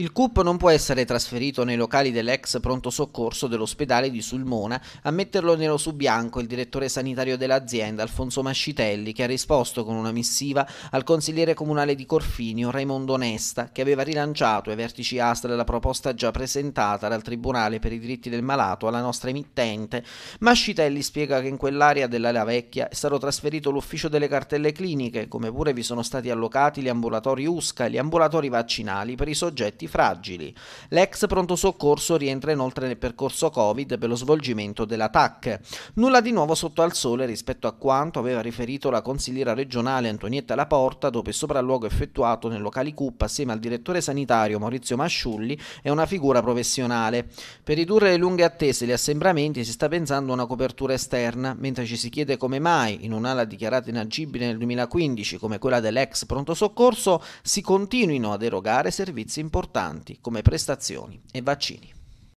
Il CUP non può essere trasferito nei locali dell'ex pronto soccorso dell'ospedale di Sulmona, a metterlo nero su bianco il direttore sanitario dell'azienda Alfonso Mascitelli, che ha risposto con una missiva al consigliere comunale di Corfinio Raimondo Nesta, che aveva rilanciato ai vertici Astra la proposta già presentata dal Tribunale per i diritti del malato alla nostra emittente. Mascitelli spiega che in quell'area dell'Ala Vecchia è stato trasferito l'ufficio delle cartelle cliniche, come pure vi sono stati allocati gli ambulatori USCA e gli ambulatori vaccinali per i soggetti fragili. L'ex pronto soccorso rientra inoltre nel percorso Covid per lo svolgimento dell'attacco. Nulla di nuovo sotto al sole rispetto a quanto aveva riferito la consigliera regionale Antonietta Laporta dopo il sopralluogo effettuato nel locale CUP assieme al direttore sanitario Maurizio Masciulli e una figura professionale. Per ridurre le lunghe attese e gli assembramenti si sta pensando a una copertura esterna, mentre ci si chiede come mai in un'ala dichiarata inagibile nel 2015 come quella dell'ex pronto soccorso si continuino ad erogare servizi importanti importanti come prestazioni e vaccini.